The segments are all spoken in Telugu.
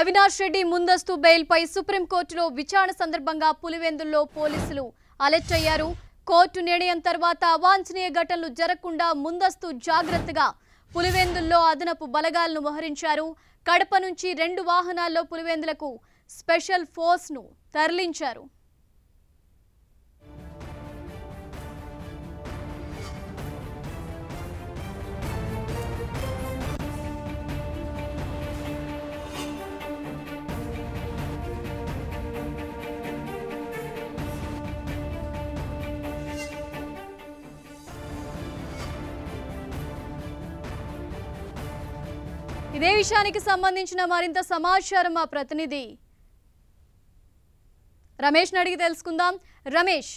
అవినాష్ రెడ్డి ముందస్తు బెయిల్పై సుప్రీంకోర్టులో విచారణ సందర్భంగా పులివెందుల్లో పోలీసులు అలర్ట్ అయ్యారు కోర్టు నిర్ణయం తర్వాత అవాంఛనీయ ఘటనలు జరగకుండా ముందస్తు జాగ్రత్తగా పులివెందుల్లో అదనపు బలగాలను మోహరించారు కడప నుంచి రెండు వాహనాల్లో పులివెందులకు స్పెషల్ ఫోర్స్ను తరలించారు ఇదే విషయానికి సంబంధించిన మరింత సమాచారం మా ప్రతినిధి రమేష్ అడిగి తెలుసుకుందాం రమేష్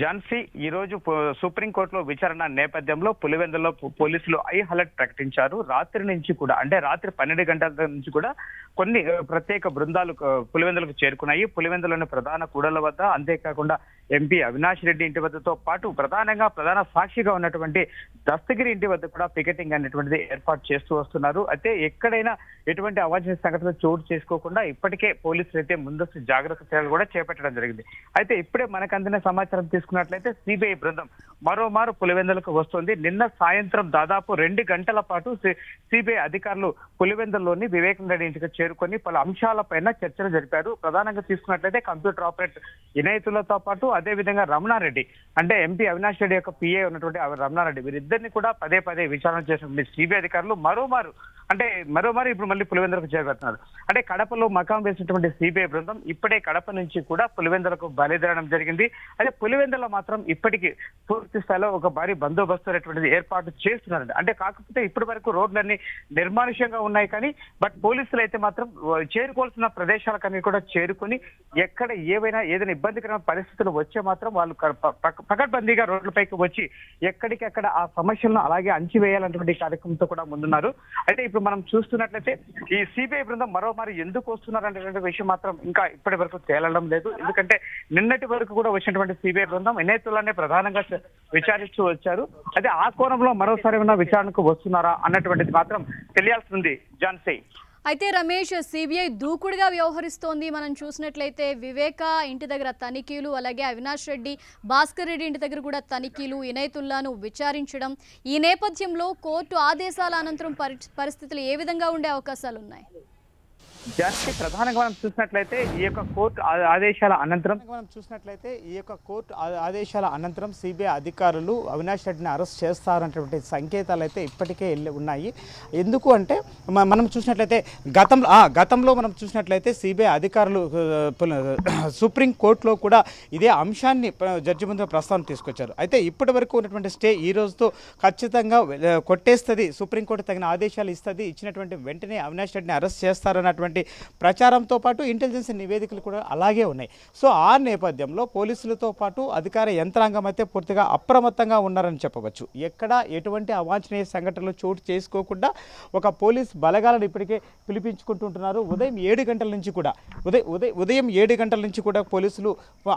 ఝాన్సీ ఈరోజు సుప్రీంకోర్టులో విచారణ నేపథ్యంలో పులివెందులో పోలీసులు ఐ అలర్ట్ ప్రకటించారు రాత్రి నుంచి కూడా అంటే రాత్రి పన్నెండు గంటల నుంచి కూడా కొన్ని ప్రత్యేక బృందాలు పులివెందులకు చేరుకున్నాయి పులివెందులోని ప్రధాన కూడల వద్ద అంతేకాకుండా ఎంపీ అవినాష్ రెడ్డి ఇంటి వద్దతో పాటు ప్రధానంగా ప్రధాన సాక్షిగా ఉన్నటువంటి దస్తగిరి ఇంటి వద్ద కూడా పికెటింగ్ అనేటువంటిది ఏర్పాటు చేస్తూ వస్తున్నారు అయితే ఎక్కడైనా ఎటువంటి అవాంఛన సంఘటనలు చోటు చేసుకోకుండా ఇప్పటికే పోలీసులు అయితే ముందస్తు జాగ్రత్త చర్యలు కూడా చేపట్టడం జరిగింది అయితే ఇప్పుడే మనకు అందిన సమాచారం తీసుకున్నట్లయితే సిబిఐ బృందం మరోమారు పులివెందులకు వస్తుంది నిన్న సాయంత్రం దాదాపు రెండు గంటల పాటు సిబిఐ అధికారులు పులివెందుల్లోని వివేకానంద ఇంటికి చేరుకొని పలు అంశాలపైన చర్చలు జరిపారు ప్రధానంగా తీసుకున్నట్లయితే కంప్యూటర్ ఆపరేటర్ వినాయితులతో పాటు అదేవిధంగా రమణారెడ్డి అంటే ఎంపీ అవినాష్ రెడ్డి యొక్క పిఏ ఉన్నటువంటి రమణారెడ్డి వీరిద్దరిని కూడా పదే పదే విచారణ చేసిన సిబిఐ అధికారులు మరోమారు అంటే మరోమారు ఇప్పుడు మళ్ళీ పులివెందులకు చేరుకుంటున్నారు అంటే కడపలో మకాం వేసినటువంటి సిబిఐ బృందం ఇప్పుడే కడప నుంచి కూడా పులివెందులకు బయలుదేరడం జరిగింది అయితే పులివెందులో మాత్రం ఇప్పటికీ పూర్తి స్థాయిలో ఒక భారీ బందోబస్తు అనేటువంటిది ఏర్పాటు చేస్తున్నారండి అంటే కాకపోతే ఇప్పటి వరకు రోడ్లన్నీ నిర్మానుష్యంగా ఉన్నాయి కానీ బట్ పోలీసులు అయితే మాత్రం చేరుకోవాల్సిన ప్రదేశాలకన్నీ కూడా చేరుకొని ఎక్కడ ఏవైనా ఏదైనా ఇబ్బందికరమైన పరిస్థితులు వచ్చే మాత్రం వాళ్ళు పకడ్బందీగా రోడ్లపైకి వచ్చి ఎక్కడికెక్కడ ఆ సమస్యలను అలాగే వేయాలన్నటువంటి కార్యక్రమంతో కూడా ముందున్నారు అయితే ఇప్పుడు మనం చూస్తున్నట్లయితే ఈ సిబిఐ బృందం మరోమారి ఎందుకు వస్తున్నారనేటువంటి విషయం మాత్రం ఇంకా ఇప్పటి వరకు తేలడం లేదు ఎందుకంటే నిన్నటి వరకు కూడా వచ్చినటువంటి సిబిఐ బృందం ఎన్ఐతులనే ప్రధానంగా విచారిస్తూ వచ్చారు అయితే ఆ కోణంలో మరోసారి విచారణకు వస్తున్నారా అన్నటువంటిది మాత్రం తెలియాల్సింది జాన్సీ అయితే రమేష్ సిబిఐ దూకుడుగా వ్యవహరిస్తోంది మనం చూసినట్లయితే వివేక ఇంటి దగ్గర తనిఖీలు అలాగే అవినాష్ రెడ్డి భాస్కర్ రెడ్డి ఇంటి దగ్గర కూడా తనిఖీలు ఇనైతుల్లాను విచారించడం ఈ నేపథ్యంలో కోర్టు ఆదేశాల అనంతరం పరిస్థితులు ఏ విధంగా ఉండే అవకాశాలు ఉన్నాయి జస్ట్ ప్రధానంగా మనం చూసినట్లయితే ఈ యొక్క కోర్టు ఆదేశాల అనంతరం మనం చూసినట్లయితే ఈ యొక్క కోర్టు ఆదేశాల అనంతరం సిబిఐ అధికారులు అవినాష్ రెడ్డిని అరెస్ట్ చేస్తారన్నటువంటి సంకేతాలు అయితే ఇప్పటికే ఉన్నాయి ఎందుకు అంటే మనం చూసినట్లయితే గతంలో గతంలో మనం చూసినట్లయితే సిబిఐ అధికారులు సుప్రీం కోర్టులో కూడా ఇదే అంశాన్ని జడ్జి ముందు ప్రస్తావన తీసుకొచ్చారు అయితే ఇప్పటి వరకు ఉన్నటువంటి స్టే ఈ రోజుతో ఖచ్చితంగా కొట్టేస్తుంది సుప్రీంకోర్టు తగిన ఆదేశాలు ఇస్తుంది ఇచ్చినటువంటి వెంటనే అవినాష్ రెడ్డిని అరెస్ట్ చేస్తారన్నటువంటి చేస్తున్నటువంటి ప్రచారంతో పాటు ఇంటెలిజెన్స్ నివేదికలు కూడా అలాగే ఉన్నాయి సో ఆ నేపథ్యంలో పోలీసులతో పాటు అధికార యంత్రాంగం అయితే పూర్తిగా అప్రమత్తంగా ఉన్నారని చెప్పవచ్చు ఎక్కడ ఎటువంటి అవాంఛనీయ సంఘటనలు చోటు చేసుకోకుండా ఒక పోలీస్ బలగాలను ఇప్పటికే పిలిపించుకుంటుంటున్నారు ఉదయం ఏడు గంటల నుంచి కూడా ఉదయం ఉదయం ఉదయం ఏడు గంటల నుంచి కూడా పోలీసులు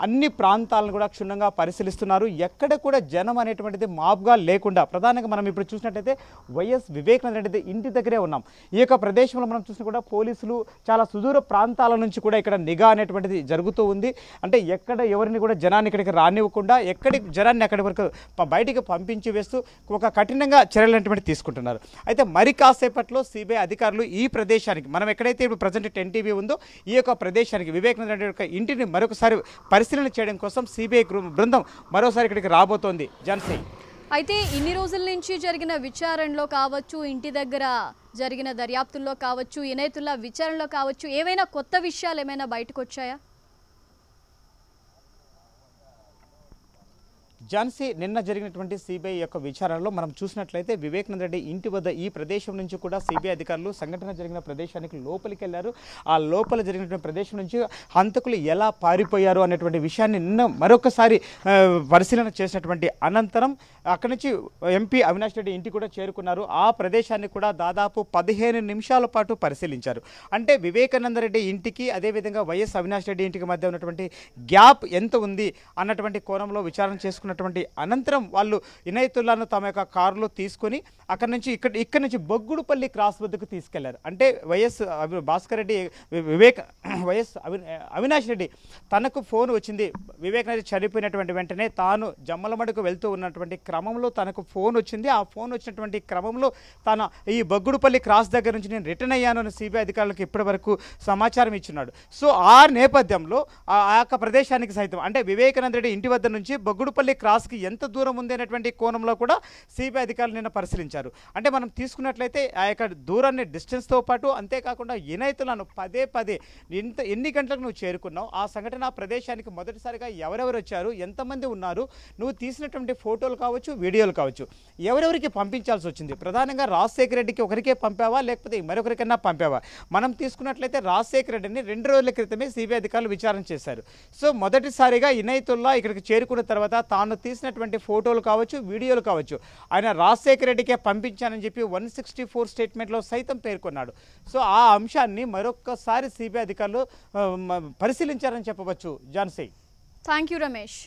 అన్ని ప్రాంతాలను కూడా క్షుణ్ణంగా పరిశీలిస్తున్నారు ఎక్కడ కూడా జనం అనేటువంటిది మాబ్గా లేకుండా ప్రధానంగా మనం ఇప్పుడు చూసినట్టయితే వైఎస్ వివేకానంద రెడ్డి ఇంటి దగ్గరే ఉన్నాం ఈ యొక్క ప్రదేశంలో మనం చూసిన కూడా పోలీసులు చాలా సుదూర ప్రాంతాల నుంచి కూడా ఇక్కడ నిఘా అనేటువంటిది జరుగుతూ ఉంది అంటే ఎక్కడ ఎవరిని కూడా జనాన్ని ఇక్కడికి రానివ్వకుండా ఎక్కడి జనాన్ని అక్కడి వరకు బయటికి పంపించి వేస్తూ ఒక కఠినంగా చర్యలు అనేటువంటి తీసుకుంటున్నారు అయితే మరి కాసేపట్లో సిబిఐ అధికారులు ఈ ప్రదేశానికి మనం ఎక్కడైతే ఇప్పుడు ప్రజెంట్ టెన్ టీవీ ఉందో ఈ యొక్క ప్రదేశానికి వివేకానంద యొక్క ఇంటిని మరొకసారి పరిశీలన చేయడం కోసం సిబిఐ బృందం మరోసారి ఇక్కడికి రాబోతోంది జన్సీ అయితే ఇన్ని రోజుల నుంచి జరిగిన విచారణలో కావచ్చు ఇంటి దగ్గర జరిగిన దర్యాప్తుల్లో కావచ్చు ఇనేతుల విచారణలో కావచ్చు ఏవైనా కొత్త విషయాలు ఏమైనా బయటకు వచ్చాయా ఝాన్సీ నిన్న జరిగినటువంటి సిబిఐ యొక్క విచారణలో మనం చూసినట్లయితే వివేకానంద రెడ్డి ఇంటి వద్ద ఈ ప్రదేశం నుంచి కూడా సిబిఐ అధికారులు సంఘటన జరిగిన ప్రదేశానికి లోపలికి వెళ్ళారు ఆ లోపల జరిగినటువంటి ప్రదేశం నుంచి హంతకులు ఎలా పారిపోయారు అనేటువంటి విషయాన్ని నిన్న మరొకసారి పరిశీలన చేసినటువంటి అనంతరం అక్కడి నుంచి ఎంపీ అవినాష్ రెడ్డి ఇంటి కూడా చేరుకున్నారు ఆ ప్రదేశాన్ని కూడా దాదాపు పదిహేను నిమిషాల పాటు పరిశీలించారు అంటే వివేకానంద రెడ్డి ఇంటికి అదేవిధంగా వైఎస్ అవినాష్ రెడ్డి ఇంటికి మధ్య ఉన్నటువంటి గ్యాప్ ఎంత ఉంది అన్నటువంటి కోణంలో విచారణ చేసుకున్న చేసుకున్నటువంటి అనంతరం వాళ్ళు ఇనయతుల్లాను తమ యొక్క కారులో తీసుకొని అక్కడ నుంచి ఇక్కడ ఇక్కడ నుంచి బొగ్గుడుపల్లి క్రాస్ వద్దకు తీసుకెళ్లారు అంటే వైఎస్ భాస్కర్ రెడ్డి వివేక్ వైఎస్ అవినాష్ రెడ్డి తనకు ఫోన్ వచ్చింది వివేక్ రెడ్డి చనిపోయినటువంటి వెంటనే తాను జమ్మలమడుకు వెళ్తూ ఉన్నటువంటి క్రమంలో తనకు ఫోన్ వచ్చింది ఆ ఫోన్ వచ్చినటువంటి క్రమంలో తన ఈ బొగ్గుడుపల్లి క్రాస్ దగ్గర నుంచి నేను రిటర్న్ అయ్యాను అని సిబిఐ అధికారులకు ఇప్పటివరకు సమాచారం ఇచ్చినాడు సో ఆ నేపథ్యంలో ఆ యొక్క ప్రదేశానికి సైతం అంటే వివేకానంద రెడ్డి ఇంటి వద్ద నుంచి బొగ్గుడుపల్లి క్రాస్కి ఎంత దూరం ఉంది అనేటువంటి కోణంలో కూడా సిబిఐ అధికారులు నిన్న పరిశీలించారు అంటే మనం తీసుకున్నట్లయితే ఆ యొక్క దూరాన్ని డిస్టెన్స్తో పాటు అంతేకాకుండా ఇనైతులను పదే పదే ఎంత ఎన్ని గంటలకు నువ్వు చేరుకున్నావు ఆ సంఘటన ప్రదేశానికి మొదటిసారిగా ఎవరెవరు వచ్చారు ఎంతమంది ఉన్నారు నువ్వు తీసినటువంటి ఫోటోలు కావచ్చు వీడియోలు కావచ్చు ఎవరెవరికి పంపించాల్సి వచ్చింది ప్రధానంగా రాజశేఖర రెడ్డికి ఒకరికే పంపావా లేకపోతే మరొకరికన్నా పంపావా మనం తీసుకున్నట్లయితే రాజశేఖర రెడ్డిని రెండు రోజుల క్రితమే సిబిఐ అధికారులు విచారణ చేశారు సో మొదటిసారిగా ఇనైతుల్లా ఇక్కడికి చేరుకున్న తర్వాత తాను తను తీసినటువంటి ఫోటోలు కావచ్చు వీడియోలు కావచ్చు ఆయన రాజశేఖర రెడ్డికే పంపించానని చెప్పి వన్ సిక్స్టీ ఫోర్ స్టేట్మెంట్లో సైతం పేర్కొన్నాడు సో ఆ అంశాన్ని మరొక్కసారి సిబిఐ అధికారులు పరిశీలించారని చెప్పవచ్చు జాన్సీ థ్యాంక్ యూ రమేష్